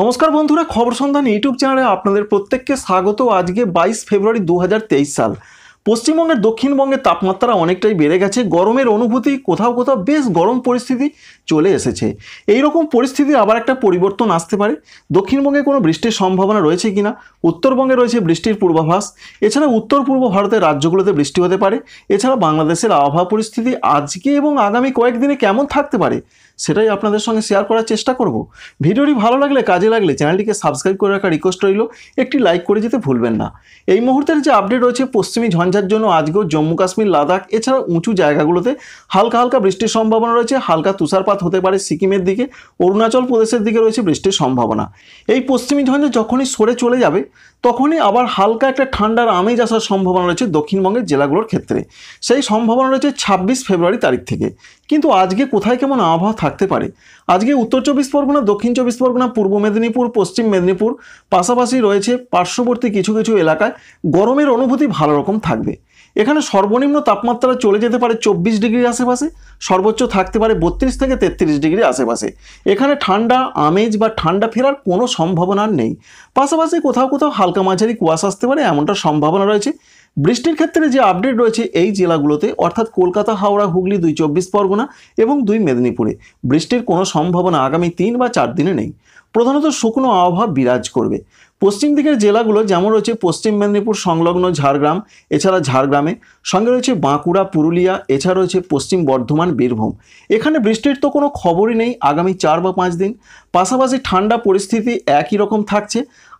নমস্কার বন্ধুরা খবর সন্ধান ইউটিউব চ্যানেলে আপনাদের প্রত্যেককে স্বাগত আজকে বাইশ ফেব্রুয়ারি দু সাল পশ্চিমবঙ্গের দক্ষিণবঙ্গে তাপমাত্রা অনেকটাই বেড়ে গেছে গরমের অনুভূতি কোথাও কোথাও বেশ গরম পরিস্থিতি চলে এসেছে এই রকম পরিস্থিতির আবার একটা পরিবর্তন আসতে পারে দক্ষিণবঙ্গে কোনো বৃষ্টির সম্ভাবনা রয়েছে কি না উত্তরবঙ্গে রয়েছে বৃষ্টির পূর্বাভাস এছাড়া উত্তর পূর্ব ভারতের রাজ্যগুলোতে বৃষ্টি হতে পারে এছাড়া বাংলাদেশের আবহাওয়া পরিস্থিতি আজকে এবং আগামী কয়েকদিনে কেমন থাকতে পারে সেটাই আপনাদের সঙ্গে শেয়ার করার চেষ্টা করব ভিডিওটি ভালো লাগলে কাজে লাগলে চ্যানেলটিকে সাবস্ক্রাইব করে রাখা রিকোয়েস্ট রইল একটি লাইক করে যেতে ভুলবেন না এই মুহূর্তের যে আপডেট রয়েছে পশ্চিমী ঝঞ্ঝা ঝঞ্ঝার জন্য আজকেও জম্মু কাশ্মীর লাদাখ এছাড়া উঁচু জায়গাগুলোতে হালকা হালকা বৃষ্টির সম্ভাবনা রয়েছে হালকা তুষারপাত হতে পারে সিকিমের দিকে অরুণাচল প্রদেশের দিকে রয়েছে বৃষ্টির সম্ভাবনা এই পশ্চিমী ঝঞ্ঝে যখনই সরে চলে যাবে তখনই আবার হালকা একটা ঠান্ডার আমেজ আসার সম্ভাবনা রয়েছে দক্ষিণবঙ্গের জেলাগুলোর ক্ষেত্রে সেই সম্ভাবনা রয়েছে ছাব্বিশ ফেব্রুয়ারি তারিখ থেকে কিন্তু আজকে কোথায় কেমন আবহাওয়া থাকতে পারে আজকে উত্তর চব্বিশ পরগনা দক্ষিণ চব্বিশ পরগনা পূর্ব মেদিনীপুর পশ্চিম মেদিনীপুর পাশাপাশি রয়েছে পার্শ্ববর্তী কিছু কিছু এলাকায় গরমের অনুভূতি ভালো রকম থাকবে এখানে সর্বনিম্ন তাপমাত্রা চলে যেতে পারে চব্বিশ ডিগ্রির আশেপাশে সর্বোচ্চ থাকতে পারে বত্রিশ থেকে তেত্রিশ ডিগ্রির আশেপাশে এখানে ঠান্ডা আমেজ বা ঠান্ডা ফেরার কোনো সম্ভাবনা নেই পাশাপাশি কোথাও কোথাও হালকা মাঝারি কুয়াশা আসতে পারে এমনটা সম্ভাবনা রয়েছে বৃষ্টির ক্ষেত্রে যে আপডেট রয়েছে এই জেলাগুলোতে অর্থাৎ কলকাতা হাওড়া হুগলি দুই চব্বিশ পরগনা এবং দুই মেদিনীপুরে বৃষ্টির কোনো সম্ভাবনা আগামী তিন বা চার দিনে নেই প্রধানত শুকনো আবহাওয়া বিরাজ করবে পশ্চিম দিকের জেলাগুলো যেমন রয়েছে পশ্চিম মেদিনীপুর সংলগ্ন ঝাড়গ্রাম এছাড়া ঝাড়গ্রামে সঙ্গে রয়েছে বাঁকুড়া পুরুলিয়া এছাড়া রয়েছে পশ্চিম বর্ধমান বীরভূম এখানে বৃষ্টির তো কোনো খবরই নেই আগামী চার বা পাঁচ দিন পাশাপাশি ঠান্ডা পরিস্থিতি একই রকম থাকছে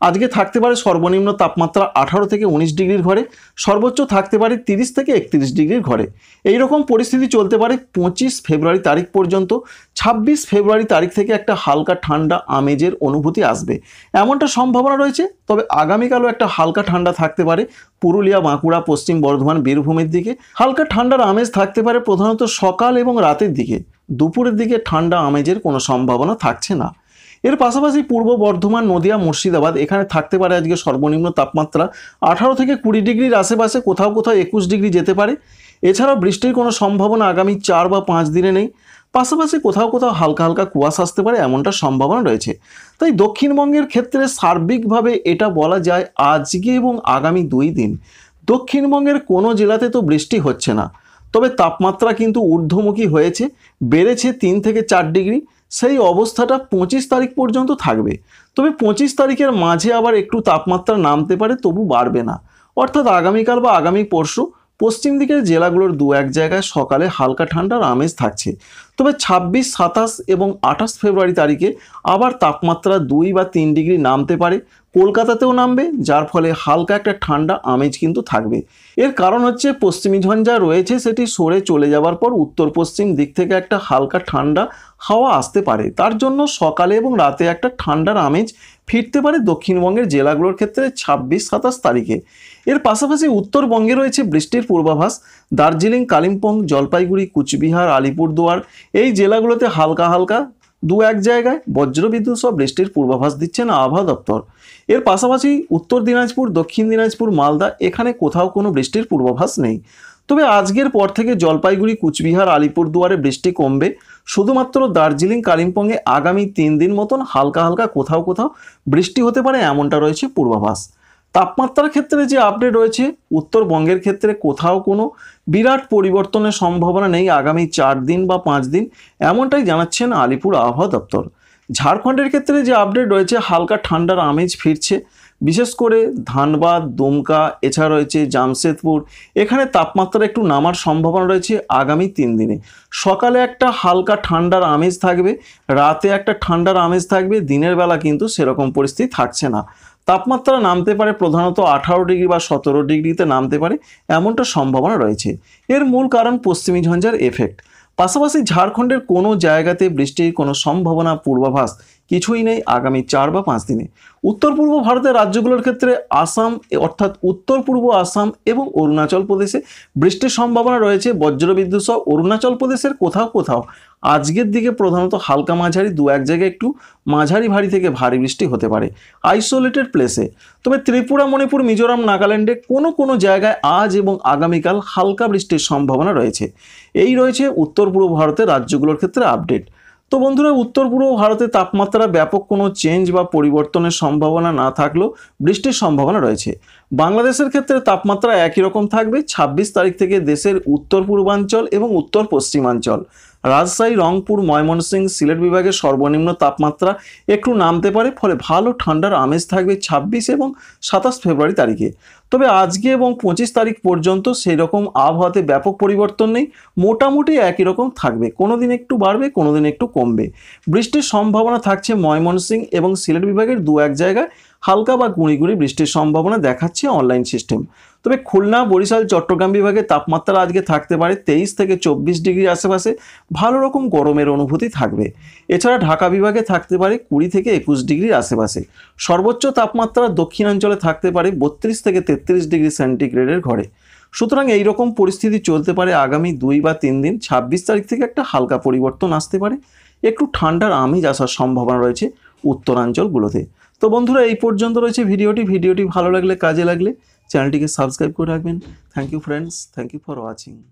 আজকে থাকতে পারে সর্বনিম্ন তাপমাত্রা আঠারো থেকে উনিশ ডিগ্রির ঘরে সর্বোচ্চ থাকতে পারে তিরিশ থেকে একত্রিশ ডিগ্রির ঘরে এই রকম পরিস্থিতি চলতে পারে পঁচিশ ফেব্রুয়ারি তারিখ পর্যন্ত ছাব্বিশ ফেব্রুয়ারি তারিখ থেকে একটা হালকা ঠান্ডা আমেজের অনুভূতি আসবে এমনটা সম্ভাবনা রয়েছে রয়েছে তবে আগামীকালও একটা হালকা ঠান্ডা থাকতে পারে পুরুলিয়া বাঁকুড়া পশ্চিম বর্ধমান বীরভূমের দিকে হালকা ঠান্ডার আমেজ থাকতে পারে প্রধানত সকাল এবং রাতের দিকে দুপুরের দিকে ঠান্ডা আমেজের কোনো সম্ভাবনা থাকছে না এর পাশাপাশি পূর্ব বর্ধমান নদিয়া মুর্শিদাবাদ এখানে থাকতে পারে আজকে সর্বনিম্ন তাপমাত্রা আঠারো থেকে কুড়ি ডিগ্রির আশেপাশে কোথাও কোথাও একুশ ডিগ্রি যেতে পারে এছাড়াও বৃষ্টির কোনো সম্ভাবনা আগামী চার বা পাঁচ দিনে নেই পাশাপাশি কোথাও কোথাও হালকা হালকা কুয়াশা আসতে পারে এমনটা সম্ভাবনা রয়েছে তাই দক্ষিণবঙ্গের ক্ষেত্রে সার্বিকভাবে এটা বলা যায় আজকে এবং আগামী দুই দিন দক্ষিণবঙ্গের কোনো জেলাতে তো বৃষ্টি হচ্ছে না তবে তাপমাত্রা কিন্তু ঊর্ধ্বমুখী হয়েছে বেড়েছে তিন থেকে চার ডিগ্রি সেই অবস্থাটা পঁচিশ তারিখ পর্যন্ত থাকবে তবে পঁচিশ তারিখের মাঝে আবার একটু তাপমাত্রা নামতে পারে তবু বাড়বে না অর্থাৎ আগামীকাল বা আগামী পরশু পশ্চিম দিকের জেলাগুলোর দু এক জায়গায় সকালে হালকা ঠান্ডার আমেজ থাকছে তবে ২৬ সাতাশ এবং আঠাশ ফেব্রুয়ারি তারিখে আবার তাপমাত্রা দুই বা তিন ডিগ্রি নামতে পারে কলকাতাতেও নামবে যার ফলে হালকা একটা ঠান্ডা আমেজ কিন্তু থাকবে এর কারণ হচ্ছে পশ্চিমী ঝঞ্ঝা রয়েছে সেটি সরে চলে যাওয়ার পর উত্তর পশ্চিম দিক থেকে একটা হালকা ঠান্ডা হাওয়া আসতে পারে তার জন্য সকালে এবং রাতে একটা ঠান্ডার আমেজ ফিরতে পারে দক্ষিণবঙ্গের জেলাগুলোর ক্ষেত্রে ছাব্বিশ সাতাশ তারিখে এর পাশাপাশি উত্তরবঙ্গে রয়েছে বৃষ্টির পূর্বাভাস দার্জিলিং কালিম্পং জলপাইগুড়ি কুচবিহার আলিপুরদুয়ার এই জেলাগুলোতে হালকা হালকা দু এক জায়গায় বজ্রবিদ্যুৎ সহ বৃষ্টির পূর্বাভাস দিচ্ছেন আবহাওয়া দপ্তর এর পাশাপাশি উত্তর দিনাজপুর দক্ষিণ দিনাজপুর মালদা এখানে কোথাও কোনো বৃষ্টির পূর্বাভাস নেই তবে আজকের পর থেকে জলপাইগুড়ি কুচবিহার আলিপুরদুয়ারে বৃষ্টি কমবে শুধুমাত্র দার্জিলিং কালিম্পংয়ে আগামী তিন দিন মতন হালকা হালকা কোথাও কোথাও বৃষ্টি হতে পারে এমনটা রয়েছে পূর্বাভাস তাপমাত্রার ক্ষেত্রে যে আপডেট রয়েছে উত্তরবঙ্গের ক্ষেত্রে কোথাও কোনো বিরাট পরিবর্তনের সম্ভাবনা নেই আগামী চার দিন বা পাঁচ দিন এমনটাই জানাচ্ছেন আলিপুর আবহাওয়া দপ্তর ঝাড়খণ্ডের ক্ষেত্রে যে আপডেট রয়েছে হালকা ঠান্ডার আমেজ ফিরছে বিশেষ করে ধানবাদ দুমকা এছাড়া রয়েছে জামশেদপুর এখানে তাপমাত্রা একটু নামার সম্ভাবনা রয়েছে আগামী তিন দিনে সকালে একটা হালকা ঠান্ডার আমেজ থাকবে রাতে একটা ঠান্ডার আমেজ থাকবে দিনের বেলা কিন্তু সেরকম পরিস্থিতি থাকছে না তাপমাত্রা নামতে পারে প্রধানত আঠারো ডিগ্রি বা সতেরো ডিগ্রিতে নামতে পারে এমনটা সম্ভাবনা রয়েছে এর মূল কারণ পশ্চিমী ঝঞ্ঝার এফেক্ট পাশাপাশি ঝাড়খণ্ডের কোনো জায়গাতে বৃষ্টির কোনো সম্ভাবনা পূর্বাভাস কিছুই নেই আগামী চার বা পাঁচ দিনে উত্তর পূর্ব ভারতের রাজ্যগুলোর ক্ষেত্রে আসাম অর্থাৎ উত্তর পূর্ব আসাম এবং অরুণাচল প্রদেশে বৃষ্টির সম্ভাবনা রয়েছে বজ্রবিদ্যুৎ সহ অরুণাচল প্রদেশের কোথাও কোথাও আজকের দিকে প্রধানত হালকা মাঝারি দু এক জায়গায় একটু মাঝারি ভারী থেকে ভারী বৃষ্টি হতে পারে আইসোলেটেড প্লেসে তবে ত্রিপুরা মণিপুর মিজোরাম নাগাল্যান্ডে কোনো কোনো জায়গায় আজ এবং আগামীকাল হালকা বৃষ্টির সম্ভাবনা রয়েছে এই রয়েছে উত্তর পূর্ব ভারতের রাজ্যগুলোর ক্ষেত্রে আপডেট তো বন্ধুরা উত্তর পূর্ব ভারতে তাপমাত্রা ব্যাপক কোনো চেঞ্জ বা পরিবর্তনের সম্ভাবনা না থাকলেও বৃষ্টির সম্ভাবনা রয়েছে বাংলাদেশের ক্ষেত্রে তাপমাত্রা একই রকম থাকবে ২৬ তারিখ থেকে দেশের উত্তর পূর্বাঞ্চল এবং উত্তর পশ্চিমাঞ্চল রাজশাহী রংপুর ময়মনসিংহ সিলেট বিভাগে সর্বনিম্ন তাপমাত্রা একটু নামতে পারে ফলে ভালো ঠান্ডার আমেজ থাকবে ২৬ এবং সাতাশ ফেব্রুয়ারি তারিখে তবে আজকে এবং পঁচিশ তারিখ পর্যন্ত সেই রকম আবহাওয়াতে ব্যাপক পরিবর্তন নেই মোটামুটি একই রকম থাকবে কোনো দিন একটু বাড়বে কোনো দিন একটু কমবে বৃষ্টির সম্ভাবনা থাকছে ময়মনসিংহ এবং সিলেট বিভাগের দু এক জায়গায় হালকা বা গুঁড়ি বৃষ্টির সম্ভাবনা দেখাচ্ছে অনলাইন সিস্টেম তবে খুলনা বরিশাল চট্টগ্রাম বিভাগে তাপমাত্রা আজকে থাকতে পারে তেইশ থেকে চব্বিশ ডিগ্রি আশেপাশে ভালো রকম গরমের অনুভূতি থাকবে এছাড়া ঢাকা বিভাগে থাকতে পারে কুড়ি থেকে একুশ ডিগ্রির আশেপাশে সর্বোচ্চ তাপমাত্রা দক্ষিণাঞ্চলে থাকতে পারে বত্রিশ থেকে তেত্রিশ ডিগ্রি সেন্টিগ্রেডের ঘরে সুতরাং এই রকম পরিস্থিতি চলতে পারে আগামী দুই বা তিন দিন ছাব্বিশ তারিখ থেকে একটা হালকা পরিবর্তন আসতে পারে একটু ঠান্ডার আমিজ আসার সম্ভাবনা রয়েছে উত্তরাঞ্চলগুলোতে তো বন্ধুরা এই পর্যন্ত রয়েছে ভিডিওটি ভিডিওটি ভালো লাগলে কাজে লাগলে চ্যানেলটিকে সাবস্ক্রাইব করে রাখবেন thank you friends thank you for watching